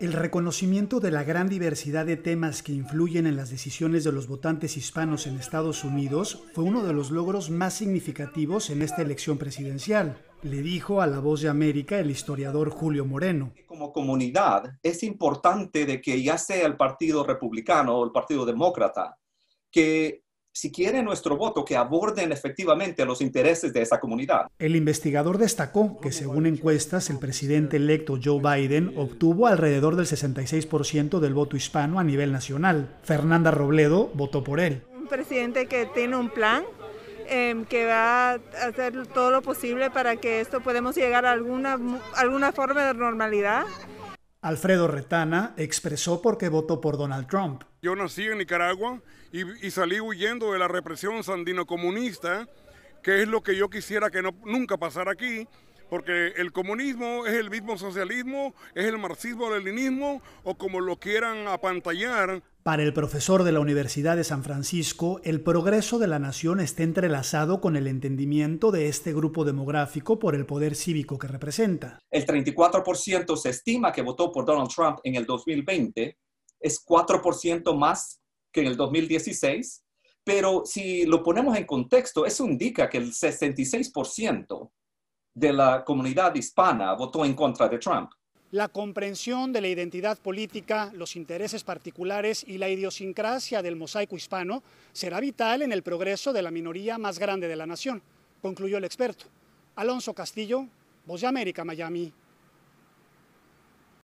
El reconocimiento de la gran diversidad de temas que influyen en las decisiones de los votantes hispanos en Estados Unidos fue uno de los logros más significativos en esta elección presidencial, le dijo a La Voz de América el historiador Julio Moreno. Como comunidad es importante de que ya sea el Partido Republicano o el Partido Demócrata, que si quiere nuestro voto, que aborden efectivamente los intereses de esa comunidad. El investigador destacó que según encuestas, el presidente electo Joe Biden obtuvo alrededor del 66% del voto hispano a nivel nacional. Fernanda Robledo votó por él. Un presidente que tiene un plan, em, que va a hacer todo lo posible para que esto podamos llegar a alguna, alguna forma de normalidad. Alfredo Retana expresó por qué votó por Donald Trump. Yo nací en Nicaragua y, salí huyendo de la represión sandino-comunista, que es lo que yo quisiera que no, nunca pasara aquí, porque el comunismo es el mismo socialismo, es el marxismo-leninismo el o como lo quieran apantallar. Para el profesor de la Universidad de San Francisco, el progreso de la nación está entrelazado con el entendimiento de este grupo demográfico por el poder cívico que representa. El 34% se estima que votó por Donald Trump en el 2020 es 4% más que en el 2016, pero si lo ponemos en contexto, eso indica que el 66% de la comunidad hispana votó en contra de Trump. La comprensión de la identidad política, los intereses particulares y la idiosincrasia del mosaico hispano será vital en el progreso de la minoría más grande de la nación, concluyó el experto. Alonso Castillo, Voz de América, Miami.